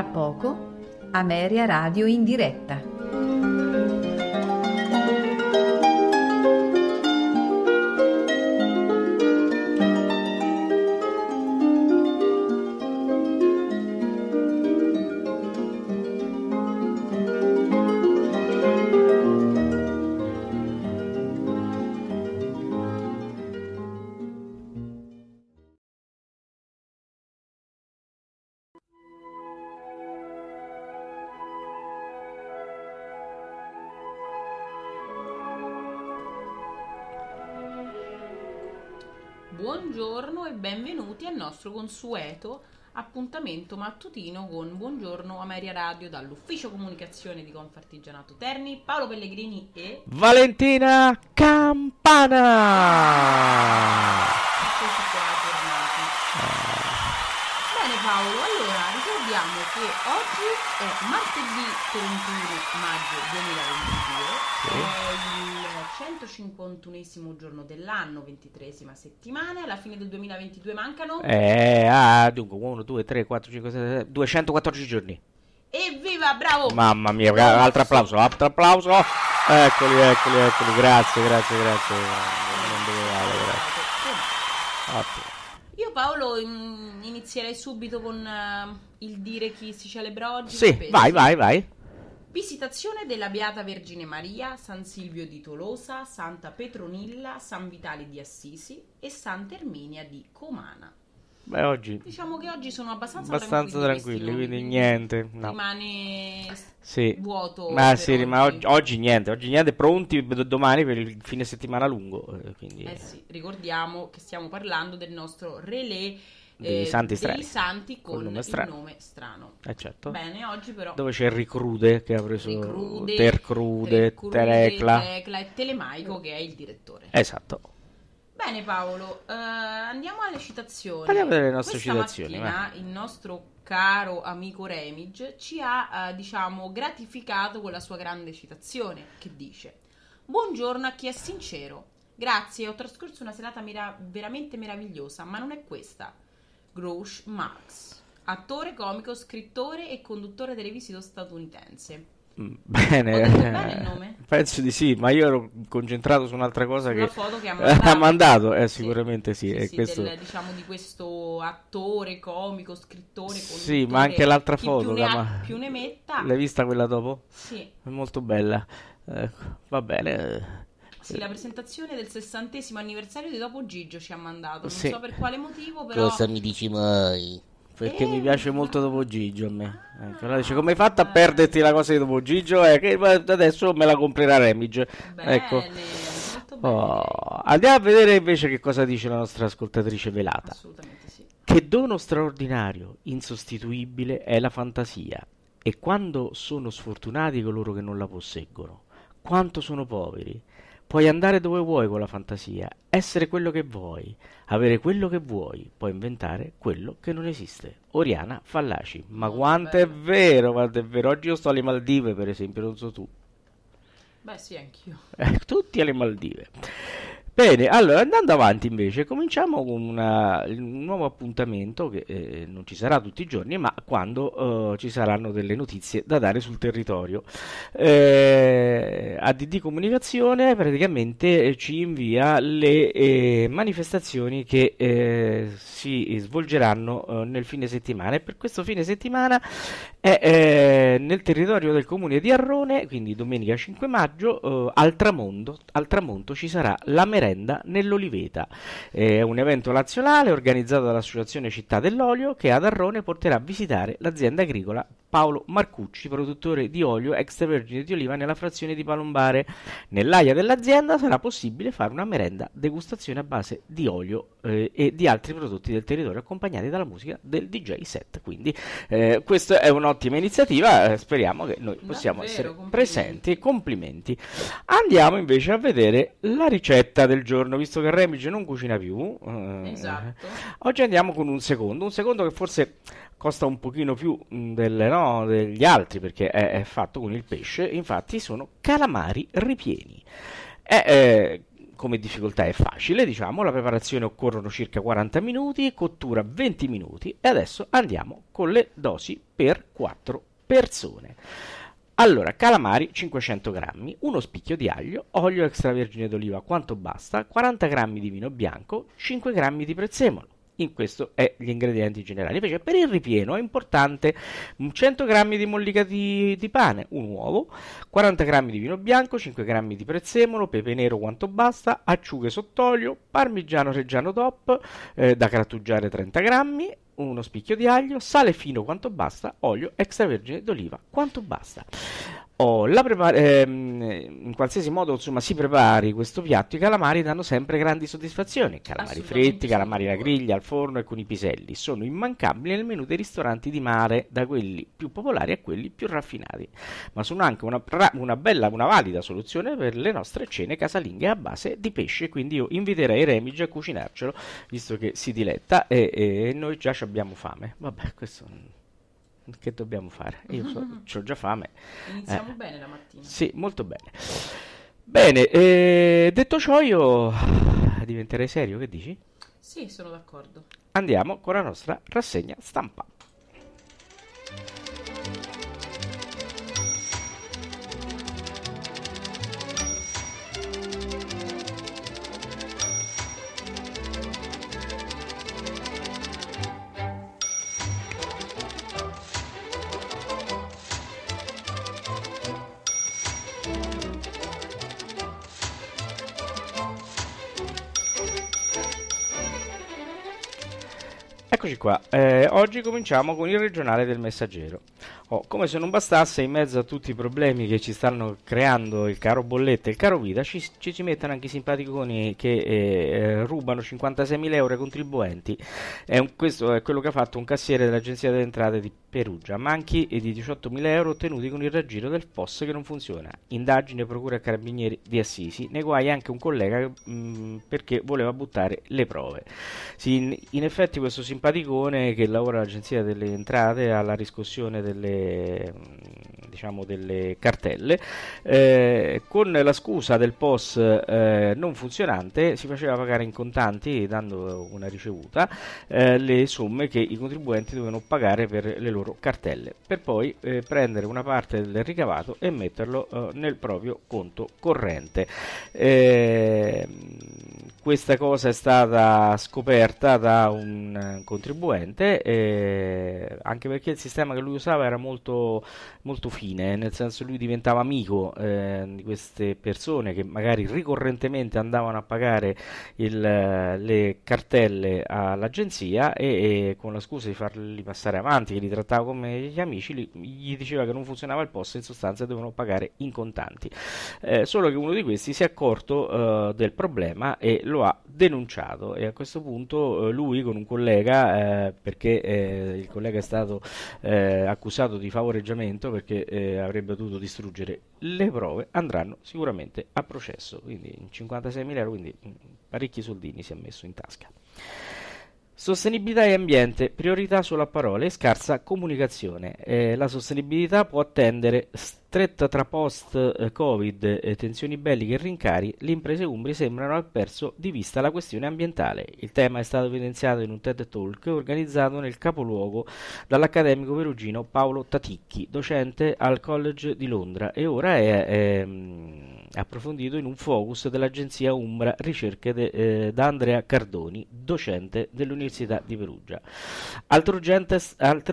tra poco Ameria Radio in diretta. nostro consueto appuntamento mattutino con Buongiorno Ameria Radio dall'ufficio comunicazione di Confartigianato Terni, Paolo Pellegrini e Valentina Campana. Ah. Bene Paolo, allora ricordiamo che oggi è martedì 31 maggio 2022, sì. è il 151 giorno dell'anno, 23 settimana, alla fine del 2022 mancano... Eh, ah, dunque, 1, 2, 3, 4, 5, 6, 7, 214 giorni. Evviva, bravo! Mamma mia, bravo. altro applauso, altro applauso! Eccoli, eccoli, eccoli, grazie, grazie, grazie. Non dovevate, grazie. Ottimo. Io Paolo inizierei subito con eh, il dire chi si celebra oggi. Sì, vai, vai, vai. Visitazione della Beata Vergine Maria, San Silvio di Tolosa, Santa Petronilla, San Vitale di Assisi e Santa Erminia di Comana. Beh, oggi. Diciamo che oggi sono abbastanza, abbastanza tranquilli, tranquilli quindi niente. No. Rimane sì. vuoto. Ma sì, oggi. ma oggi, oggi, niente, oggi niente, pronti domani per il fine settimana lungo. Eh, quindi... Eh sì, ricordiamo che stiamo parlando del nostro relè. Dei eh, santi strani. Dei santi con, con nome il nome strano. Eh certo. Bene, oggi però... Dove c'è Ricrude che ha preso Ricrude, Tercrude, Tercrude Terecla. Terecla e Telemaico che è il direttore. Esatto. Bene Paolo, eh, andiamo alle citazioni. Andiamo alle nostre Questa citazioni. Mattina, il nostro caro amico Remig ci ha, eh, diciamo, gratificato con la sua grande citazione che dice Buongiorno a chi è sincero. Grazie, ho trascorso una serata mera- veramente meravigliosa, ma non è questa. Grouch Marx, attore comico, scrittore e conduttore televisivo statunitense. Mm, bene, bene penso di sì, ma io ero concentrato su un'altra cosa Una che, foto che ha mandato, ha mandato. Eh, sicuramente sì, sì, sì, sì questo... del, diciamo di questo attore, comico, scrittore, sì, ma anche l'altra foto, più ne, ha, più ne metta, l'hai vista quella dopo? Sì, è molto bella, eh, va bene. Sì, la presentazione del sessantesimo anniversario di Dopo Gigio ci ha mandato. Non so per quale motivo, però. Cosa mi dici mai? Perché eh, mi piace molto Dopo Gigio a me. Ecco, allora dice, come hai fatto a perderti la cosa di Dopo Gigio? Eh, che adesso me la comprerà Remige. Bene, ecco. Oh, andiamo a vedere invece che cosa dice la nostra ascoltatrice velata. Sì. Che dono straordinario, insostituibile è la fantasia. E quando sono sfortunati coloro che non la posseggono, quanto sono poveri Puoi andare dove vuoi con la fantasia, essere quello che vuoi, avere quello che vuoi, puoi inventare quello che non esiste. Oriana Fallaci. Ma Molto quanto bello. è vero, quanto è vero. Oggi io sto alle Maldive, per esempio, non so tu. Beh, sì, anch'io. Eh, tutti alle Maldive. Bene, allora andando avanti invece, cominciamo con una, un nuovo appuntamento che eh, non ci sarà tutti i giorni, ma quando eh, ci saranno delle notizie da dare sul territorio. Eh, ADD Comunicazione praticamente eh, ci invia le eh, manifestazioni che eh, si svolgeranno nel fine settimana e per questo fine settimana è nel territorio del comune di Arrone, quindi domenica 5 maggio, al tramonto, al, tramonto, ci sarà la merenda Calenda nell'Oliveta. È un evento nazionale organizzato dall'Associazione Città dell'Olio che ad Arrone porterà a visitare l'azienda agricola Paolo Marcucci, produttore di olio extravergine di oliva nella frazione di Palombare. Nell'aia dell'azienda sarà possibile fare una merenda degustazione a base di olio eh, e di altri prodotti del territorio accompagnati dalla musica del DJ set. Quindi eh, questa è un'ottima iniziativa, eh, speriamo che noi possiamo essere complimenti. presenti. Complimenti. Andiamo invece a vedere la ricetta del giorno, visto che Remige non cucina più. Eh, esatto. Oggi andiamo con un secondo, un secondo che forse costa un pochino più mm, delle, no, degli altri perché è, è, fatto con il pesce, infatti sono calamari ripieni. È, eh, come difficoltà è facile, diciamo, la preparazione occorrono circa 40 minuti, cottura 20 minuti e adesso andiamo con le dosi per 4 persone. Allora, calamari 500 grammi, uno spicchio di aglio, olio extravergine d'oliva quanto basta, 40 grammi di vino bianco, 5 grammi di prezzemolo in questo è gli ingredienti generali. Invece per il ripieno è importante 100 g di mollicati di pane, un uovo, 40 g di vino bianco, 5 g di prezzemolo, pepe nero quanto basta, acciughe sott'olio, parmigiano reggiano top eh, da grattugiare 30 g, uno spicchio di aglio, sale fino quanto basta, olio extravergine d'oliva quanto basta. Oh, prepar- ehm, in qualsiasi modo insomma, si prepari questo piatto, i calamari danno sempre grandi soddisfazioni. Calamari fritti, calamari alla griglia, al forno e con i piselli sono immancabili nel menù dei ristoranti di mare, da quelli più popolari a quelli più raffinati, ma sono anche una, pra- una bella, una valida soluzione per le nostre cene casalinghe a base di pesce. Quindi io inviterei Remige a cucinarcelo, visto che si diletta e, e noi già abbiamo fame. Vabbè, questo che dobbiamo fare? Io so, ho già fame. Iniziamo eh. bene la mattina. Sì, molto bene. Bene, eh, detto ciò io diventerei serio, che dici? Sì, sono d'accordo. Andiamo con la nostra rassegna stampa. qua. Eh, oggi cominciamo con il regionale del messaggero. Oh, come se non bastasse, in mezzo a tutti i problemi che ci stanno creando il caro bollette e il caro guida, ci, ci si mettono anche i simpaticoni che eh, eh rubano 56.000 euro ai contribuenti. È un, questo è quello che ha fatto un cassiere dell'Agenzia delle Entrate di Perugia, manchi e di 18.000 euro ottenuti con il raggiro del FOS che non funziona. Indagine procura a carabinieri di Assisi, ne guai anche un collega mh, mm, perché voleva buttare le prove. Sì, in, in, effetti questo simpaticone che lavora all'agenzia delle entrate alla riscossione delle... Mh, diciamo, delle cartelle, eh, con la scusa del POS eh, non funzionante si faceva pagare in contanti, dando una ricevuta, eh, le somme che i contribuenti dovevano pagare per le loro cartelle, per poi eh, prendere una parte del ricavato e metterlo eh, nel proprio conto corrente. Ehm, questa cosa è stata scoperta da un contribuente, eh, anche perché il sistema che lui usava era molto, molto fine fine, eh, nel senso lui diventava amico eh, di queste persone che magari ricorrentemente andavano a pagare il, eh, le cartelle all'agenzia e, e, con la scusa di farli passare avanti, che li trattava come gli amici, li, gli diceva che non funzionava il posto, e in sostanza dovevano pagare in contanti. Eh, solo che uno di questi si è accorto eh, del problema e lo ha denunciato e a questo punto eh, lui con un collega, perché il collega è stato accusato di favoreggiamento perché eh, avrebbe dovuto distruggere le prove, andranno sicuramente a processo. Quindi 56 mila euro, quindi mm, parecchi soldini si è messo in tasca. Sostenibilità e ambiente, priorità solo a parole e scarsa comunicazione. Eh, la sostenibilità può attendere, stretta tra post-Covid, eh, eh, tensioni belliche e rincari, le imprese umbri sembrano aver perso di vista la questione ambientale. Il tema è stato evidenziato in un TED Talk organizzato nel capoluogo dall'accademico perugino Paolo Taticchi, docente al College di Londra e ora è... è ehm, approfondito in un focus dell'agenzia Umbra Ricerche de, eh, da Andrea Cardoni, docente dell'Università di Perugia. Altre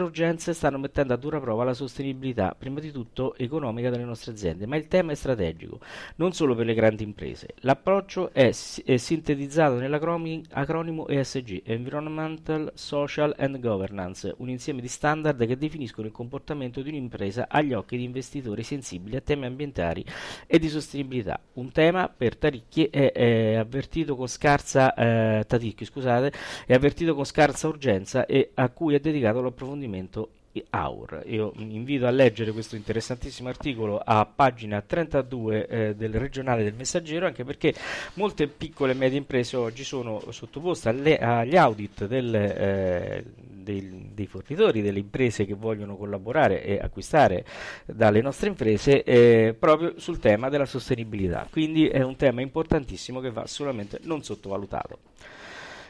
urgenze, stanno mettendo a dura prova la sostenibilità, prima di tutto economica delle nostre aziende, ma il tema è strategico, non solo per le grandi imprese. L'approccio è, è sintetizzato nell'acronimo ESG, Environmental, Social and Governance, un insieme di standard che definiscono il comportamento di un'impresa agli occhi di investitori sensibili a temi ambientali e di sostenibilità possibilità. Un tema per Taricchi è, è avvertito con scarsa eh, Taticchi, scusate, è avvertito con scarsa urgenza e a cui è dedicato l'approfondimento Aur. Io invito a leggere questo interessantissimo articolo a pagina 32 eh, del regionale del Messaggero, anche perché molte piccole e medie imprese oggi sono sottoposte alle, agli audit del, eh, dei, dei, fornitori, delle imprese che vogliono collaborare e acquistare dalle nostre imprese eh, proprio sul tema della sostenibilità. Quindi è un tema importantissimo che va assolutamente non sottovalutato.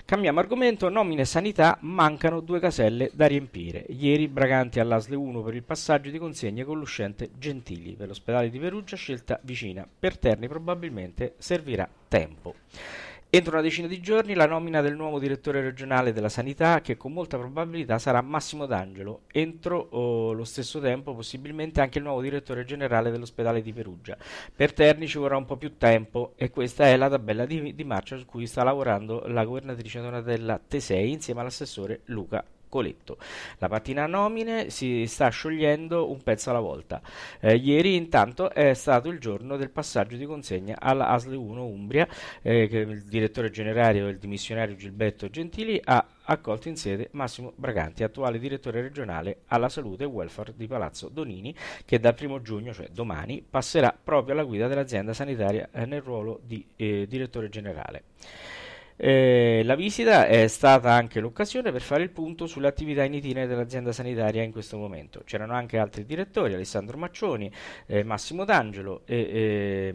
Cambiamo argomento, nomine sanità, mancano due caselle da riempire. Ieri Braganti all'Asle 1 per il passaggio di consegne con l'uscente Gentili. Per l'ospedale di Perugia scelta vicina, per Terni probabilmente servirà tempo. Entro una decina di giorni la nomina del nuovo direttore regionale della sanità che con molta probabilità sarà Massimo D'Angelo, entro oh, lo stesso tempo possibilmente anche il nuovo direttore generale dell'ospedale di Perugia. Per Terni ci vorrà un po' più tempo e questa è la tabella di, di marcia su cui sta lavorando la governatrice Donatella Tesei insieme all'assessore Luca Coletto. La mattina nomine si sta sciogliendo un pezzo alla volta. Eh, ieri intanto è stato il giorno del passaggio di consegna alla ASL 1 Umbria eh, che il direttore generale e il dimissionario Gilberto Gentili ha accolto in sede Massimo Braganti, attuale direttore regionale alla salute e welfare di Palazzo Donini, che dal primo giugno, cioè domani, passerà proprio alla guida dell'azienda sanitaria eh, nel ruolo di eh, direttore generale. Eh, la visita è stata anche l'occasione per fare il punto sulle attività in itinere dell'azienda sanitaria in questo momento. C'erano anche altri direttori, Alessandro Maccioni, eh, Massimo D'Angelo, eh,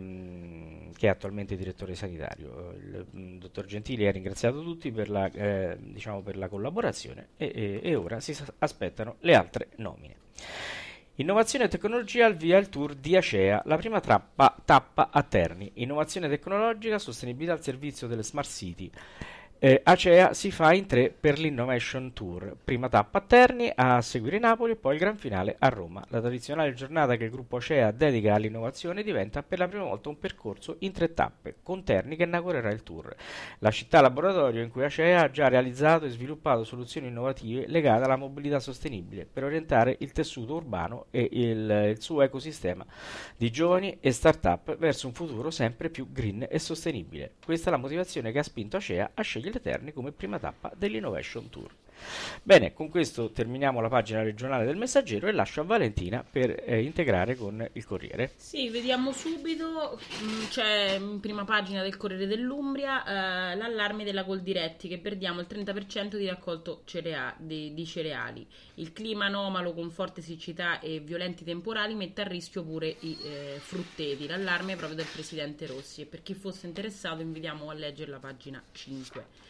che è attualmente direttore sanitario. Il, il mm, dottor Gentili ha ringraziato tutti per la, eh, diciamo per la collaborazione e, e, e ora si aspettano le altre nomine. Innovazione e tecnologia al via il tour di Acea, la prima trappa, tappa a Terni. Innovazione tecnologica, sostenibilità al servizio delle smart city. Eh, Acea si fa in tre per l'Innovation Tour, prima tappa a Terni, a seguire Napoli e poi il gran finale a Roma. La tradizionale giornata che il gruppo Acea dedica all'innovazione diventa per la prima volta un percorso in tre tappe, con Terni che inaugurerà il tour. La città laboratorio in cui Acea ha già realizzato e sviluppato soluzioni innovative legate alla mobilità sostenibile per orientare il tessuto urbano e il, il suo ecosistema di giovani e start-up verso un futuro sempre più green e sostenibile. Questa è la motivazione che ha spinto Acea a scegliere Eterni come prima tappa dell'Innovation Tour. Bene, con questo terminiamo la pagina regionale del Messaggero e lascio a Valentina per eh, integrare con il Corriere. Sì, vediamo subito, mm, c'è in prima pagina del Corriere dell'Umbria eh, l'allarme della Goldiretti che perdiamo il 30% di raccolto cerea- di, di cereali. Il clima anomalo con forte siccità e violenti temporali mette a rischio pure i eh, frutteti. L'allarme è proprio del Presidente Rossi e per chi fosse interessato invitiamo a leggere la pagina 5.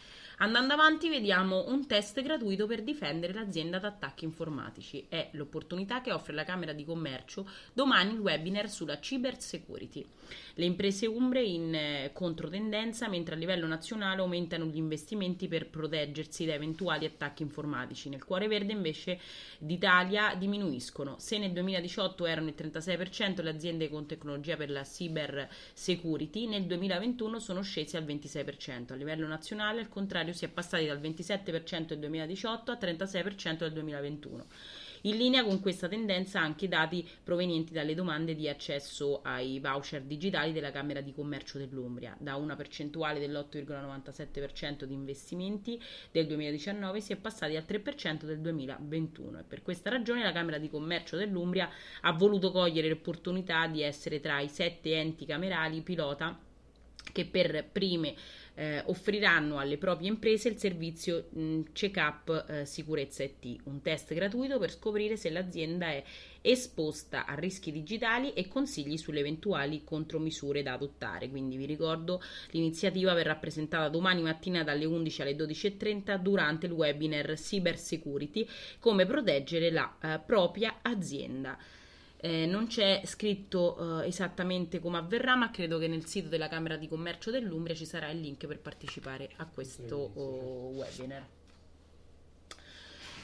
Andando avanti vediamo un test gratuito per difendere l'azienda da attacchi informatici. È l'opportunità che offre la Camera di Commercio domani il webinar sulla cyber Le imprese umbre in eh, controtendenza mentre a livello nazionale aumentano gli investimenti per proteggersi da eventuali attacchi informatici. Nel cuore verde invece d'Italia diminuiscono. Se nel 2018 erano il 36% le aziende con tecnologia per la cybersecurity, nel 2021 sono scesi al 26%. A livello nazionale al contrario salario si è passati dal 27% del 2018 al 36% del 2021. In linea con questa tendenza anche i dati provenienti dalle domande di accesso ai voucher digitali della Camera di Commercio dell'Umbria. Da una percentuale dell'8,97% di investimenti del 2019 si è passati al 3% del 2021 e per questa ragione la Camera di Commercio dell'Umbria ha voluto cogliere l'opportunità di essere tra i sette enti camerali pilota che per prime eh, offriranno alle proprie imprese il servizio mh, mm, check-up eh, sicurezza IT, un test gratuito per scoprire se l'azienda è esposta a rischi digitali e consigli sulle eventuali contromisure da adottare. Quindi vi ricordo l'iniziativa verrà presentata domani mattina dalle 11 alle 12.30 durante il webinar Cyber Security, come proteggere la eh, propria azienda. Eh, non c'è scritto eh, esattamente come avverrà, ma credo che nel sito della Camera di Commercio dell'Umbria ci sarà il link per partecipare a questo oh, webinar.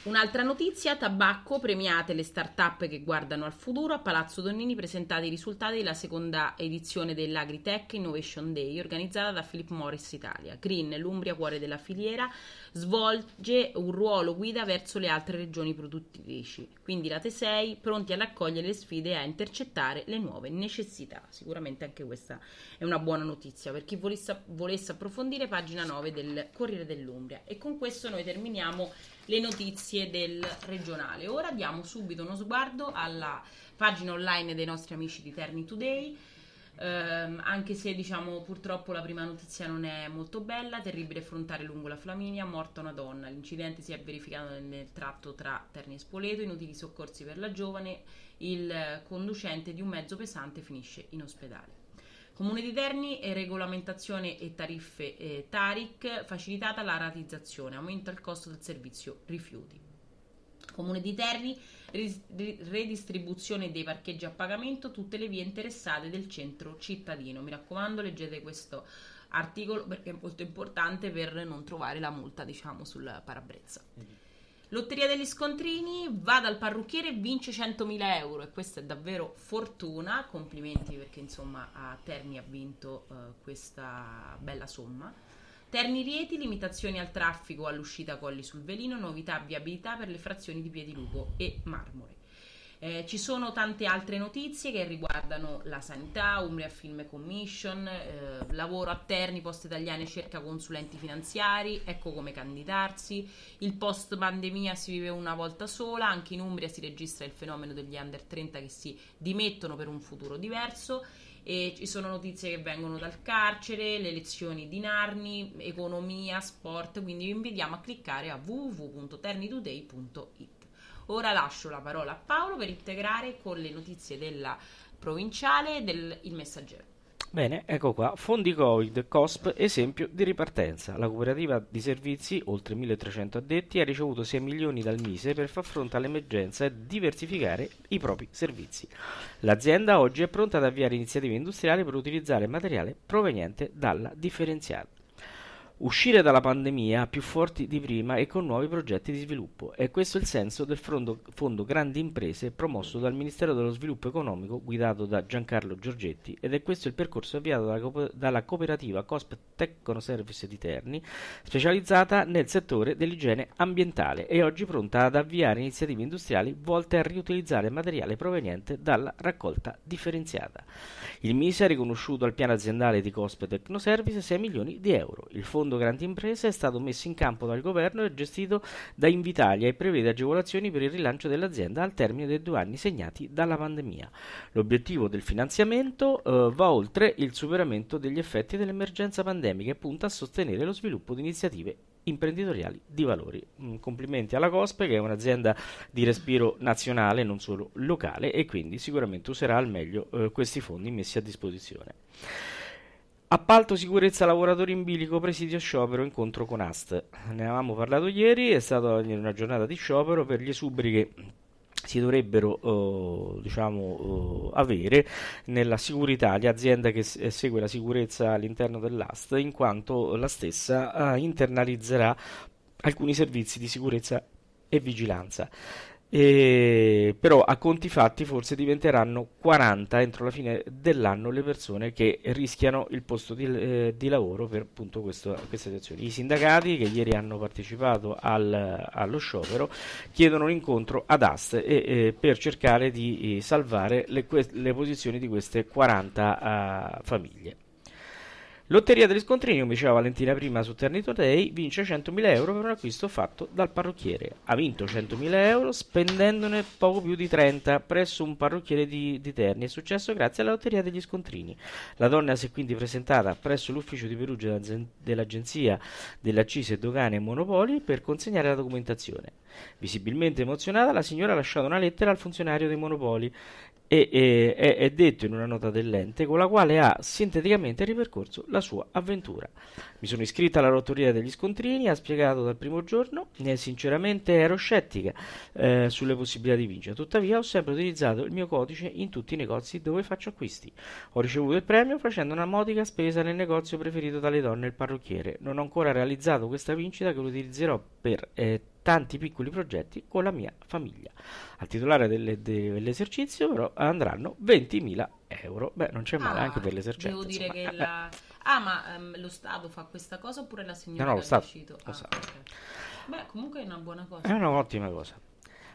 Un'altra notizia, tabacco, premiate le start-up che guardano al futuro. A Palazzo Donnini presentati i risultati della seconda edizione dell'Agritech Innovation Day organizzata da Philip Morris Italia. Green, l'Umbria cuore della filiera, svolge un ruolo guida verso le altre regioni produttrici. Quindi la T6 pronti ad accogliere le sfide e a intercettare le nuove necessità. Sicuramente anche questa è una buona notizia per chi volesse, volesse approfondire pagina 9 del Corriere dell'Umbria. E con questo noi terminiamo le notizie del regionale. Ora diamo subito uno sguardo alla pagina online dei nostri amici di Terni Today. Ehm, anche se diciamo purtroppo la prima notizia non è molto bella, terribile affrontare lungo la Flaminia, morta una donna. L'incidente si è verificato nel, nel tratto tra Terni e Spoleto, inutili soccorsi per la giovane, il eh, conducente di un mezzo pesante finisce in ospedale. Comune di Terni, eh, regolamentazione e tariffe eh, TARIC, facilitata la ratizzazione, aumenta il costo del servizio rifiuti. Comune di Terni, redistribuzione dei parcheggi a pagamento, tutte le vie interessate del centro cittadino. Mi raccomando, leggete questo articolo perché è molto importante per non trovare la multa, diciamo, sul parabrezza. Mm-hmm. Lotteria degli scontrini, va dal parrucchiere e vince 100.000 euro e questa è davvero fortuna, complimenti perché insomma a Terni ha vinto uh, questa bella somma. Terni Rieti, limitazioni al traffico all'uscita Colli sul Velino, novità viabilità per le frazioni di Piedilupo e Marmore. Eh, ci sono tante altre notizie che riguardano la sanità, Umbria Film Commission, eh, lavoro a Terni, Poste Italiane cerca consulenti finanziari, ecco come candidarsi, il post pandemia si vive una volta sola, anche in Umbria si registra il fenomeno degli under 30 che si dimettono per un futuro diverso e ci sono notizie che vengono dal carcere, le lezioni di Narni, economia, sport, quindi vi invitiamo a cliccare a www.ternitoday.it. Ora lascio la parola a Paolo per integrare con le notizie della provinciale e del Il Messaggero. Bene, ecco qua. Fondi Covid, COSP, esempio di ripartenza. La cooperativa di servizi, oltre 1300 addetti, ha ricevuto 6 milioni dal Mise per far fronte all'emergenza e diversificare i propri servizi. L'azienda oggi è pronta ad avviare iniziative industriali per utilizzare materiale proveniente dalla differenziata uscire dalla pandemia più forti di prima e con nuovi progetti di sviluppo. E questo è il senso del fondo, fondo, Grandi Imprese promosso dal Ministero dello Sviluppo Economico guidato da Giancarlo Giorgetti ed è questo il percorso avviato dalla, cooperativa Cosp Tecno Service di Terni, specializzata nel settore dell'igiene ambientale e oggi pronta ad avviare iniziative industriali volte a riutilizzare materiale proveniente dalla raccolta differenziata. Il MISA ha riconosciuto al piano aziendale di Cosp Tecno Service 6 milioni di euro. Il fondo fondo grandi imprese è stato messo in campo dal governo e gestito da Invitalia e prevede agevolazioni per il rilancio dell'azienda al termine dei due anni segnati dalla pandemia. L'obiettivo del finanziamento eh, va oltre il superamento degli effetti dell'emergenza pandemica e punta a sostenere lo sviluppo di iniziative imprenditoriali di valori. Mm, complimenti alla Cospe che è un'azienda di respiro nazionale, non solo locale e quindi sicuramente userà al meglio eh, questi fondi messi a disposizione. Appalto sicurezza lavoratori in bilico, presidio sciopero, incontro con AST. Ne avevamo parlato ieri, è stata una giornata di sciopero per gli esuberi che si dovrebbero eh, diciamo, eh, avere nella sicurezza, l'azienda che eh, segue la sicurezza all'interno dell'AST, in quanto la stessa eh, internalizzerà alcuni servizi di sicurezza e vigilanza. E, però a conti fatti forse diventeranno 40 entro la fine dell'anno le persone che rischiano il posto di, eh, di lavoro per appunto questo, questa situazione. I sindacati che ieri hanno partecipato al, allo sciopero chiedono un incontro ad AST e, eh, per cercare di eh, salvare le, le, posizioni di queste 40 eh, famiglie. Lotteria degli scontrini, come diceva Valentina prima su Ternito Day, vince 100.000 euro per un acquisto fatto dal parrucchiere. Ha vinto 100.000 euro spendendone poco più di 30 presso un parrucchiere di, di Terni. È successo grazie alla Lotteria degli scontrini. La donna si è quindi presentata presso l'ufficio di Perugia dell'Agenzia delle Accise, Dogane e Monopoli per consegnare la documentazione. Visibilmente emozionata, la signora ha lasciato una lettera al funzionario dei Monopoli e, e, è detto in una nota dell'ente con la quale ha sinteticamente ripercorso la sua avventura. Mi sono iscritta alla Rotoria degli Scontrini, ha spiegato dal primo giorno, e sinceramente ero scettica eh, sulle possibilità di vincere, tuttavia ho sempre utilizzato il mio codice in tutti i negozi dove faccio acquisti. Ho ricevuto il premio facendo una modica spesa nel negozio preferito dalle donne, il parrucchiere. Non ho ancora realizzato questa vincita che lo utilizzerò per... Eh, tanti piccoli progetti con la mia famiglia. Al titolare delle, dell'esercizio però andranno 20.000 euro. Beh, non c'è male ah, anche per l'esercizio. Devo dire insomma. che la... Ah, ma um, lo Stato fa questa cosa oppure la signora no, no, lo Stato, uscito? Lo ah, stato. Okay. Beh, comunque è una buona cosa. È un'ottima cosa.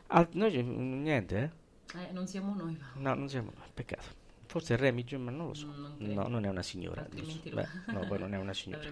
Al, noi niente, eh? eh? Non siamo noi. Va. No, non siamo noi, peccato. Forse è Remigio, ma non lo so. Non no, non è una signora. Non so. Beh, no, poi non è una signora.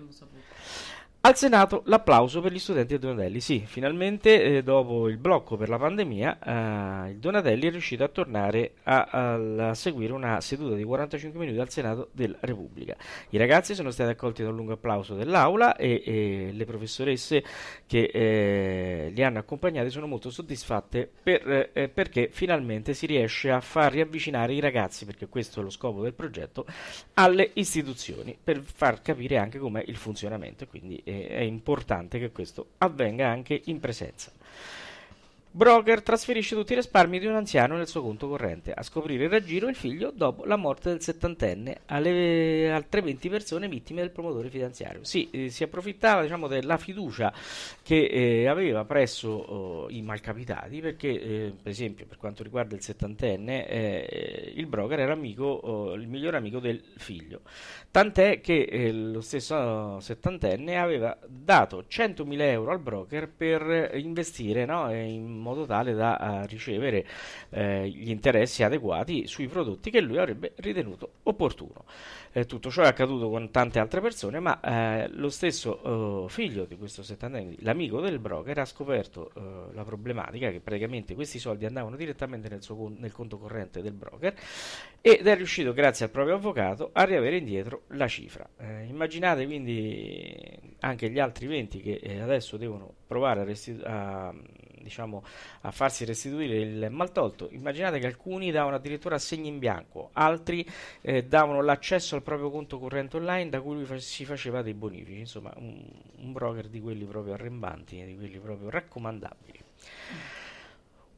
Al Senato l'applauso per gli studenti e Donatelli. Sì, finalmente eh, dopo il blocco per la pandemia, eh, il Donatelli è riuscito a tornare a, a, a, seguire una seduta di 45 minuti al Senato della Repubblica. I ragazzi sono stati accolti da un lungo applauso dell'Aula e, e le professoresse che eh, li hanno accompagnati sono molto soddisfatte per, eh, perché finalmente si riesce a far riavvicinare i ragazzi, perché questo è lo scopo del progetto, alle istituzioni, per far capire anche com'è il funzionamento. Quindi, eh, è importante che questo avvenga anche in presenza. Broker trasferisce tutti i risparmi di un anziano nel suo conto corrente. A scoprire il raggiro il figlio dopo la morte del settantenne alle altre 20 persone vittime del promotore finanziario. Sì, eh, si approfittava diciamo, della fiducia che eh, aveva presso eh, i malcapitati perché, eh, per esempio, per quanto riguarda il settantenne, eh, il broker era amico, il migliore amico del figlio. Tant'è che lo stesso settantenne aveva dato 100.000 euro al broker per investire no, in modo tale da eh, ricevere eh, gli interessi adeguati sui prodotti che lui avrebbe ritenuto opportuno. Eh, tutto ciò è accaduto con tante altre persone, ma eh, lo stesso eh, figlio di questo 70 l'amico del broker, ha scoperto eh, la problematica che praticamente questi soldi andavano direttamente nel, suo, nel conto corrente del broker ed è riuscito, grazie al proprio avvocato, a riavere indietro la cifra. immaginate quindi anche gli altri 20 che adesso devono provare a restituire diciamo, a farsi restituire il maltolto. Immaginate che alcuni davano addirittura segni in bianco, altri eh, davano l'accesso al proprio conto corrente online da cui si faceva dei bonifici, insomma un, un broker di quelli proprio arrembanti, di quelli proprio raccomandabili.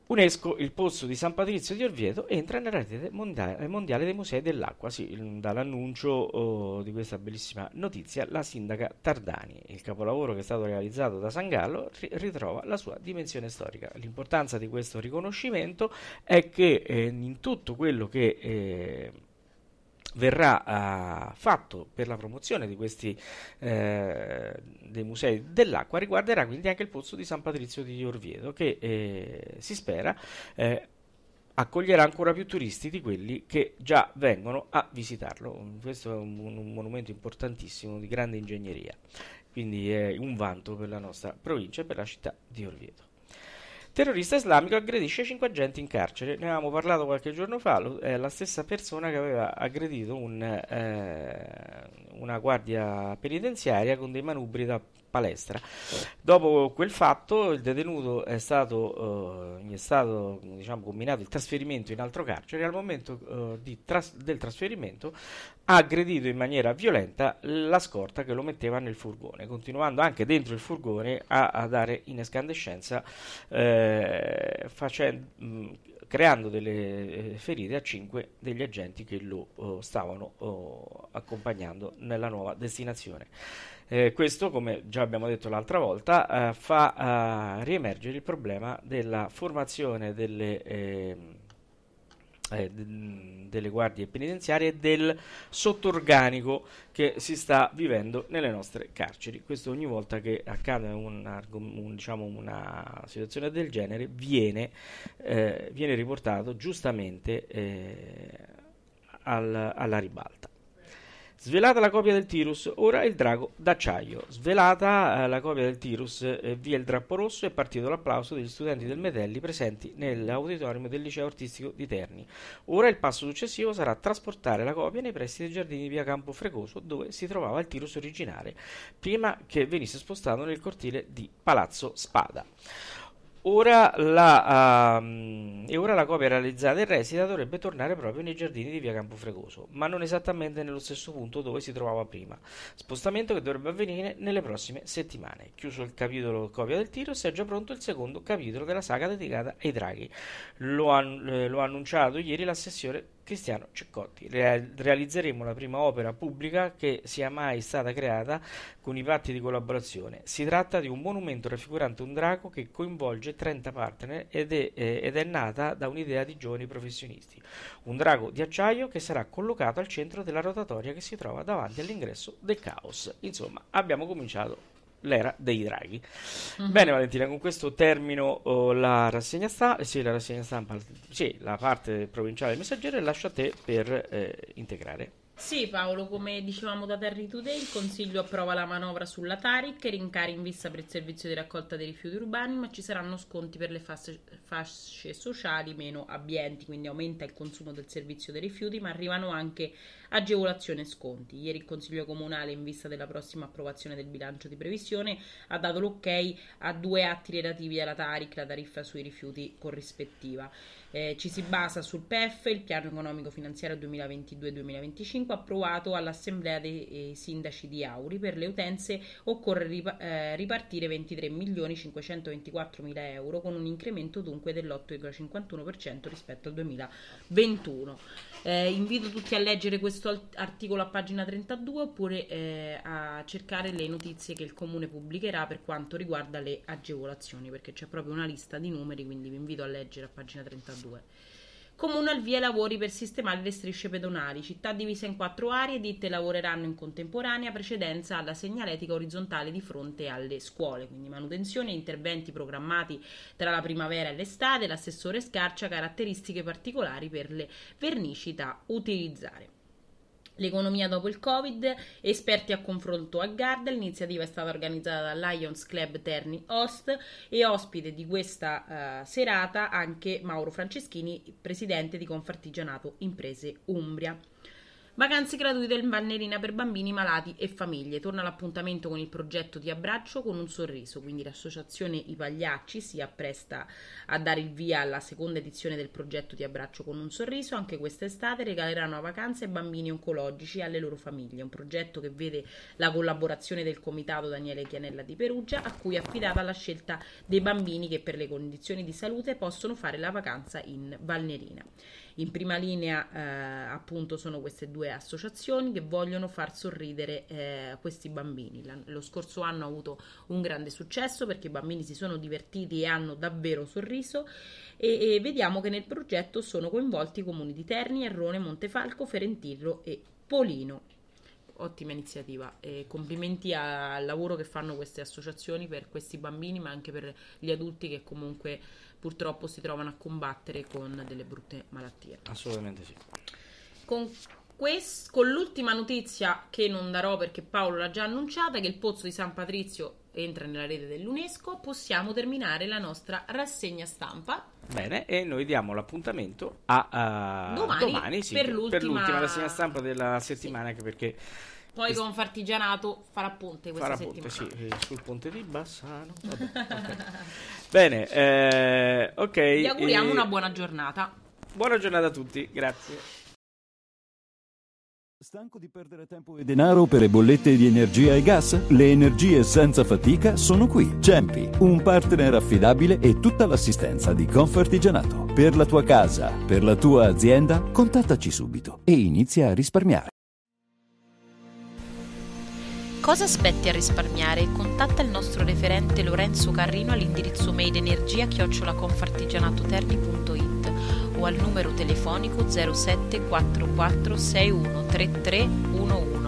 UNESCO, il pozzo di San Patrizio di Orvieto entra nella rete mondiale, eh, mondiale dei musei dell'acqua. Sì, dall'annuncio oh, di questa bellissima notizia, la sindaca Tardani. Il capolavoro che è stato realizzato da San Gallo ri- ritrova la sua dimensione storica. L'importanza di questo riconoscimento è che eh, in tutto quello che. Eh, verrà uh, fatto per la promozione di questi eh, dei musei dell'acqua riguarderà quindi anche il pozzo di San Patrizio di Orvieto che eh, si spera eh, accoglierà ancora più turisti di quelli che già vengono a visitarlo. Questo è un, un monumento importantissimo di grande ingegneria, quindi è un vanto per la nostra provincia e per la città di Orvieto. Terrorista islamico aggredisce 5 agenti in carcere. Ne avevamo parlato qualche giorno fa. Lo, è eh, la stessa persona che aveva aggredito un, eh, una guardia penitenziaria con dei manubri da palestra. Dopo quel fatto il detenuto è stato, eh, è stato diciamo, combinato il trasferimento in altro carcere al momento eh, tras- del trasferimento ha aggredito in maniera violenta la scorta che lo metteva nel furgone, continuando anche dentro il furgone a, a dare in escandescenza eh, facendo... Mh, creando delle eh, ferite a cinque degli agenti che lo oh, stavano oh, accompagnando nella nuova destinazione. Eh, questo, come già abbiamo detto l'altra volta, eh, fa eh, riemergere il problema della formazione delle, ehm, eh, delle guardie penitenziarie e del sottorganico che si sta vivendo nelle nostre carceri. Questo ogni volta che accade un, un, diciamo una situazione del genere viene, eh, viene riportato giustamente eh, al, alla ribalta. Svelata la copia del Tirus, ora il drago d'acciaio. Svelata eh, la copia del Tirus, eh, via il drappo rosso è partito l'applauso degli studenti del Metelli presenti nell'auditorium del liceo artistico di Terni. Ora il passo successivo sarà trasportare la copia nei pressi dei giardini di via Campo Fregoso, dove si trovava il Tirus originale, prima che venisse spostato nel cortile di Palazzo Spada. Ora la, um, e ora la copia realizzata in resina dovrebbe tornare proprio nei giardini di via Campo Fregoso, ma non esattamente nello stesso punto dove si trovava prima. Spostamento che dovrebbe avvenire nelle prossime settimane. Chiuso il capitolo copia del tiro, si è già pronto il secondo capitolo della saga dedicata ai draghi. Lo, an- eh, lo ha annunciato ieri l'assessore Cristiano Ceccotti. Realizzeremo la prima opera pubblica che sia mai stata creata con i patti di collaborazione. Si tratta di un monumento raffigurante un drago che coinvolge 30 partner ed è, eh, ed è nata da un'idea di giovani professionisti. Un drago di acciaio che sarà collocato al centro della rotatoria che si trova davanti all'ingresso del caos. Insomma, abbiamo cominciato l'era dei draghi. Mm-hmm. Bene, Valentina, con questo termino oh, la rassegna stampa, eh, sì, la rassegna stampa, sì, la parte provinciale del messaggero e lascio a te per eh, integrare. Sì Paolo, come dicevamo da Terry Today, il Consiglio approva la manovra sulla Taric, rincari in vista per il servizio di raccolta dei rifiuti urbani, ma ci saranno sconti per le fasce, fasce sociali meno abbienti, quindi aumenta il consumo del servizio dei rifiuti, ma arrivano anche Agevolazione sconti. Ieri il Consiglio Comunale, in vista della prossima approvazione del bilancio di previsione, ha dato l'ok a due atti relativi alla TARIC, la tariffa sui rifiuti corrispettiva. Eh, ci si basa sul PEF, il piano economico finanziario 2022-2025, approvato all'Assemblea dei eh, sindaci di Auri. Per le utenze occorre ripa- eh, ripartire 23.524.000 euro, con un incremento dunque dell'8,51% rispetto al 2021. Eh, invito tutti a leggere questo questo articolo a pagina 32 oppure eh, a cercare le notizie che il comune pubblicherà per quanto riguarda le agevolazioni perché c'è proprio una lista di numeri quindi vi invito a leggere a pagina 32 Comune al via lavori per sistemare le strisce pedonali, città divisa in quattro aree, ditte lavoreranno in contemporanea precedenza alla segnaletica orizzontale di fronte alle scuole, quindi manutenzione e interventi programmati tra la primavera e l'estate, l'assessore scarcia caratteristiche particolari per le vernici da utilizzare. L'economia dopo il Covid, esperti a confronto a Garda, l'iniziativa è stata organizzata da Lions Club Terni Host e ospite di questa uh, serata anche Mauro Franceschini, presidente di Confartigianato Imprese Umbria. Vacanze gratuite in balnerina per bambini malati e famiglie. Torna l'appuntamento con il progetto Ti abbraccio con un sorriso, quindi l'associazione I Pagliacci si appresta a dare il via alla seconda edizione del progetto Ti abbraccio con un sorriso. Anche quest'estate regaleranno vacanze ai bambini oncologici e alle loro famiglie, un progetto che vede la collaborazione del comitato Daniele Chianella di Perugia a cui è affidata la scelta dei bambini che per le condizioni di salute possono fare la vacanza in balnerina. In prima linea eh, appunto sono queste due associazioni che vogliono far sorridere eh, questi bambini. lo scorso anno ha avuto un grande successo perché i bambini si sono divertiti e hanno davvero sorriso e, e vediamo che nel progetto sono coinvolti i comuni di Terni, Errone, Montefalco, Ferentino e Polino ottima iniziativa e complimenti al lavoro che fanno queste associazioni per questi bambini ma anche per gli adulti che comunque purtroppo si trovano a combattere con delle brutte malattie. Assolutamente sì. Con, quest- con l'ultima notizia che non darò perché Paolo l'ha già annunciata, che il pozzo di San Patrizio entra nella rete dell'UNESCO, possiamo terminare la nostra rassegna stampa. Bene, e noi diamo l'appuntamento a uh, domani, domani sì, per, l'ultima... per, l'ultima... rassegna stampa della settimana, sì. perché poi con Fartigianato farà ponte questa farà settimana. Ponte, sì, sul ponte di Bassano. Vabbè, okay. Bene, eh, ok. Vi auguriamo e... Eh, una buona giornata. Buona giornata a tutti, grazie. Stanco di perdere tempo e denaro per le bollette di energia e gas? Le energie senza fatica sono qui. Cempi, un partner affidabile e tutta l'assistenza di Confartigianato. Per la tua casa, per la tua azienda, contattaci subito e inizia a risparmiare. Cosa aspetti a risparmiare? Contatta il nostro referente Lorenzo Carrino all'indirizzo mail energia-confartigianatoterni.it o al numero telefonico 07 44 61 33